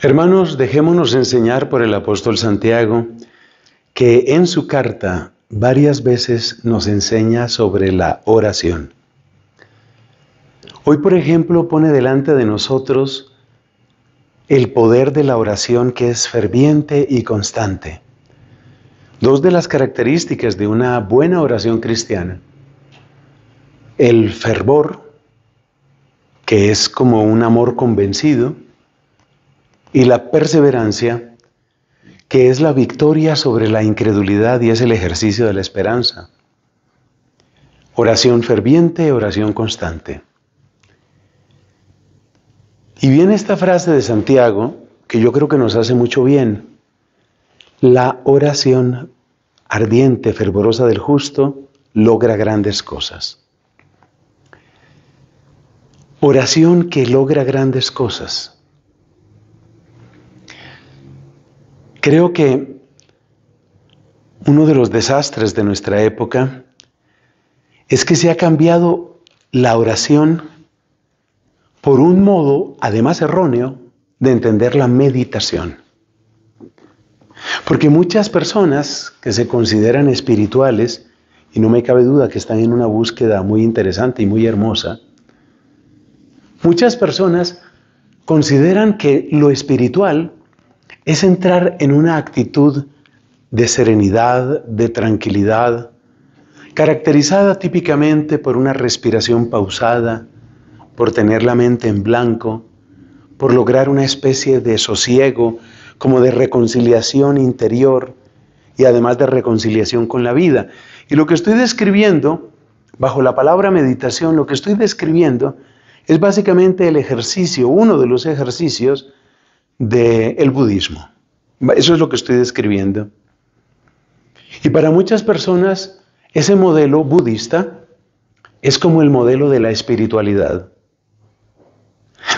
Hermanos, dejémonos enseñar por el apóstol Santiago, que en su carta varias veces nos enseña sobre la oración. Hoy, por ejemplo, pone delante de nosotros el poder de la oración que es ferviente y constante. Dos de las características de una buena oración cristiana. El fervor, que es como un amor convencido, y la perseverancia, que es la victoria sobre la incredulidad y es el ejercicio de la esperanza. Oración ferviente, oración constante. Y viene esta frase de Santiago, que yo creo que nos hace mucho bien. La oración ardiente, fervorosa del justo, logra grandes cosas. Oración que logra grandes cosas. Creo que uno de los desastres de nuestra época es que se ha cambiado la oración por un modo, además erróneo, de entender la meditación. Porque muchas personas que se consideran espirituales, y no me cabe duda que están en una búsqueda muy interesante y muy hermosa, muchas personas consideran que lo espiritual es entrar en una actitud de serenidad, de tranquilidad, caracterizada típicamente por una respiración pausada, por tener la mente en blanco, por lograr una especie de sosiego, como de reconciliación interior y además de reconciliación con la vida. Y lo que estoy describiendo, bajo la palabra meditación, lo que estoy describiendo es básicamente el ejercicio, uno de los ejercicios del budismo. Eso es lo que estoy describiendo. Y para muchas personas, ese modelo budista es como el modelo de la espiritualidad.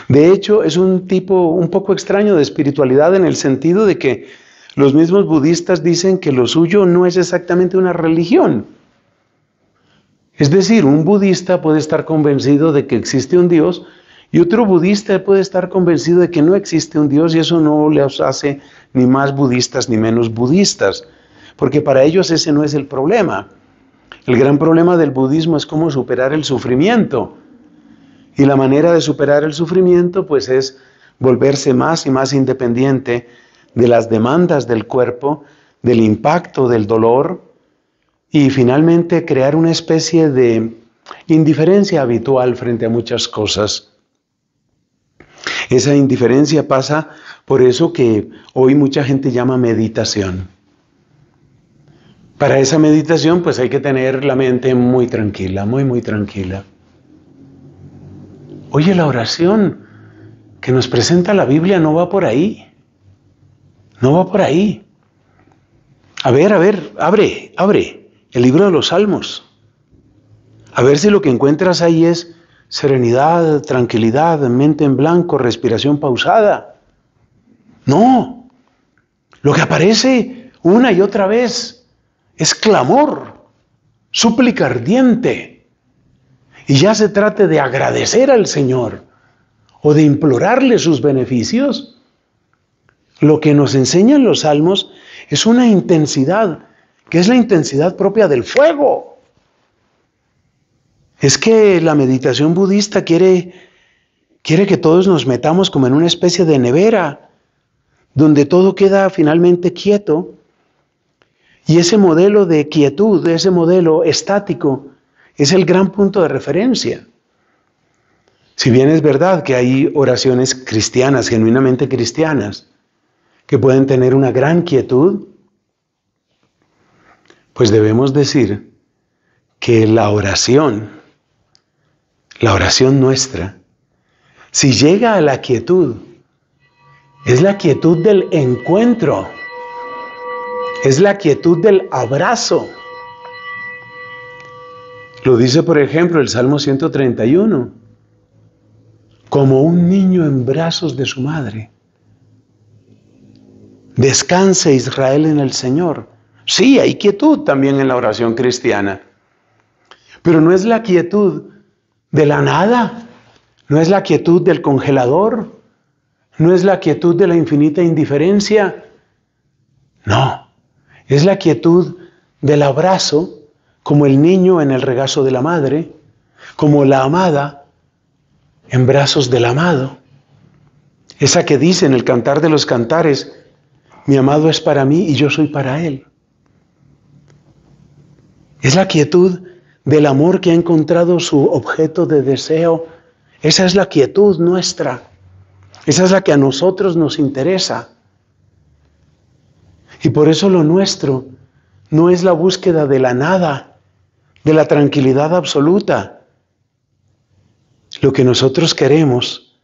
De hecho, es un tipo un poco extraño de espiritualidad en el sentido de que los mismos budistas dicen que lo suyo no es exactamente una religión. Es decir, un budista puede estar convencido de que existe un Dios, y otro budista puede estar convencido de que no existe un Dios y eso no les hace ni más budistas ni menos budistas, porque para ellos ese no es el problema. El gran problema del budismo es cómo superar el sufrimiento. Y la manera de superar el sufrimiento pues es volverse más y más independiente de las demandas del cuerpo, del impacto del dolor y finalmente crear una especie de indiferencia habitual frente a muchas cosas. Esa indiferencia pasa por eso que hoy mucha gente llama meditación. Para esa meditación pues hay que tener la mente muy tranquila, muy, muy tranquila. Oye, la oración que nos presenta la Biblia no va por ahí. No va por ahí. A ver, a ver, abre, abre el libro de los Salmos. A ver si lo que encuentras ahí es serenidad, tranquilidad, mente en blanco, respiración pausada. No, lo que aparece una y otra vez es clamor, súplica ardiente. Y ya se trate de agradecer al Señor o de implorarle sus beneficios. Lo que nos enseñan los salmos es una intensidad, que es la intensidad propia del fuego. Es que la meditación budista quiere, quiere que todos nos metamos como en una especie de nevera, donde todo queda finalmente quieto. Y ese modelo de quietud, ese modelo estático, es el gran punto de referencia. Si bien es verdad que hay oraciones cristianas, genuinamente cristianas, que pueden tener una gran quietud, pues debemos decir que la oración la oración nuestra, si llega a la quietud, es la quietud del encuentro, es la quietud del abrazo. Lo dice, por ejemplo, el Salmo 131, como un niño en brazos de su madre. Descanse Israel en el Señor. Sí, hay quietud también en la oración cristiana, pero no es la quietud de la nada, no es la quietud del congelador, no es la quietud de la infinita indiferencia, no, es la quietud del abrazo como el niño en el regazo de la madre, como la amada en brazos del amado. Esa que dice en el cantar de los cantares, mi amado es para mí y yo soy para él. Es la quietud del amor que ha encontrado su objeto de deseo. Esa es la quietud nuestra. Esa es la que a nosotros nos interesa. Y por eso lo nuestro no es la búsqueda de la nada, de la tranquilidad absoluta. Lo que nosotros queremos,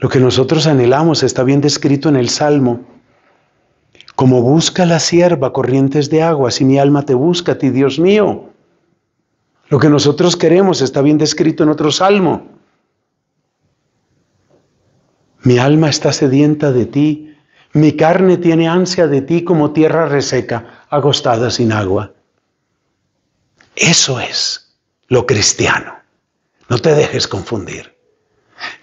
lo que nosotros anhelamos, está bien descrito en el Salmo. Como busca la sierva corrientes de agua, si mi alma te busca ti, Dios mío. Lo que nosotros queremos está bien descrito en otro salmo. Mi alma está sedienta de ti, mi carne tiene ansia de ti como tierra reseca, agostada sin agua. Eso es lo cristiano. No te dejes confundir.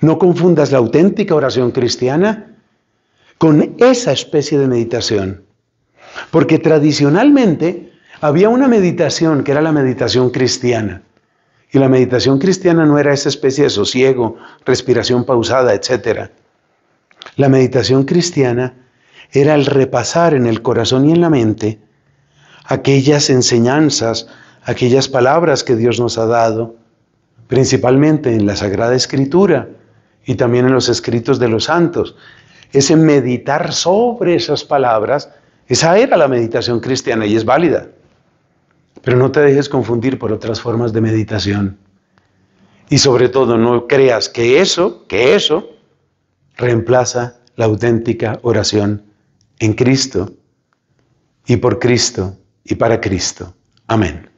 No confundas la auténtica oración cristiana con esa especie de meditación. Porque tradicionalmente había una meditación que era la meditación cristiana. Y la meditación cristiana no era esa especie de sosiego, respiración pausada, etc. La meditación cristiana era el repasar en el corazón y en la mente aquellas enseñanzas, aquellas palabras que Dios nos ha dado, principalmente en la Sagrada Escritura y también en los escritos de los santos. Ese meditar sobre esas palabras, esa era la meditación cristiana y es válida. Pero no te dejes confundir por otras formas de meditación. Y sobre todo, no creas que eso, que eso, reemplaza la auténtica oración en Cristo y por Cristo y para Cristo. Amén.